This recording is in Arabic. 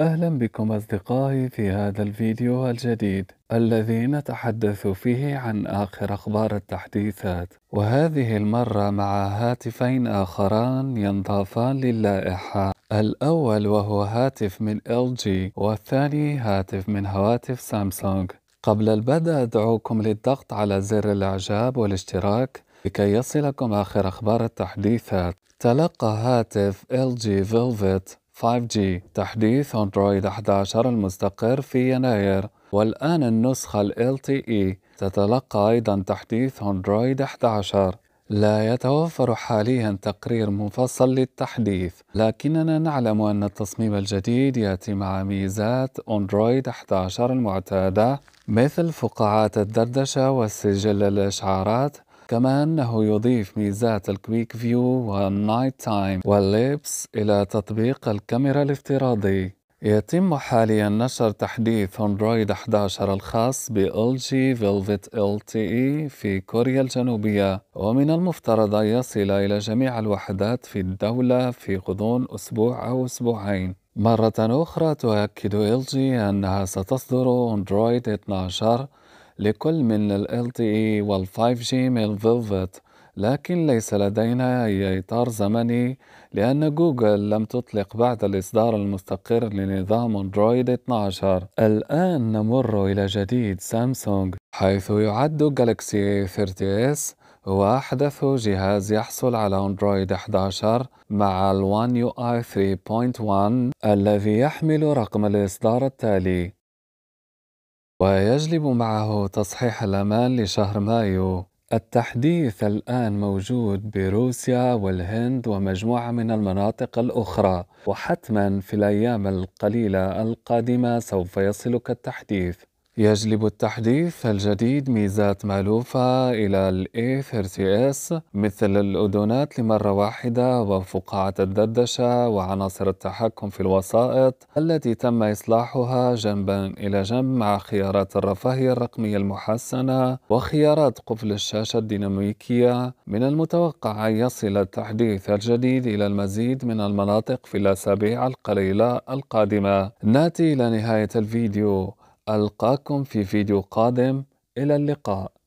أهلا بكم أصدقائي في هذا الفيديو الجديد الذي نتحدث فيه عن آخر أخبار التحديثات وهذه المرة مع هاتفين آخران ينضافان للائحة الأول وهو هاتف من LG والثاني هاتف من هواتف سامسونج قبل البدء أدعوكم للضغط على زر الإعجاب والاشتراك لكي يصلكم آخر أخبار التحديثات تلقى هاتف LG Velvet 5G تحديث أندرويد 11 المستقر في يناير والآن النسخة الـ LTE تتلقى أيضا تحديث أندرويد 11 لا يتوفر حاليا تقرير مفصل للتحديث لكننا نعلم أن التصميم الجديد يأتي مع ميزات أندرويد 11 المعتادة مثل فقاعات الدردشة وسجل الإشعارات كما أنه يضيف ميزات الكويك فيو والنايت تايم والليبس إلى تطبيق الكاميرا الافتراضي يتم حاليا نشر تحديث اندرويد 11 الخاص بـ LG Velvet LTE في كوريا الجنوبية ومن المفترض أن يصل إلى جميع الوحدات في الدولة في غضون أسبوع أو أسبوعين مرة أخرى تؤكد LG أنها ستصدر اندرويد 12 لكل من ال LTE وال 5G من فيلفت لكن ليس لدينا أي إطار زمني لأن جوجل لم تطلق بعد الإصدار المستقر لنظام أندرويد 12 الآن نمر إلى جديد سامسونج حيث يعد جالكسي 30S هو أحدث جهاز يحصل على أندرويد 11 مع الوان يو آي 3.1 الذي يحمل رقم الإصدار التالي ويجلب معه تصحيح الأمان لشهر مايو التحديث الآن موجود بروسيا والهند ومجموعة من المناطق الأخرى وحتما في الأيام القليلة القادمة سوف يصلك التحديث يجلب التحديث الجديد ميزات مألوفة إلى الـ A30S مثل الأذونات لمرة واحدة وفقاعة الدردشة وعناصر التحكم في الوسائط التي تم إصلاحها جنبا إلى جنب مع خيارات الرفاهية الرقمية المحسنة وخيارات قفل الشاشة الديناميكية من المتوقع أن يصل التحديث الجديد إلى المزيد من المناطق في الأسابيع القليلة القادمة ناتي إلى نهاية الفيديو ألقاكم في فيديو قادم إلى اللقاء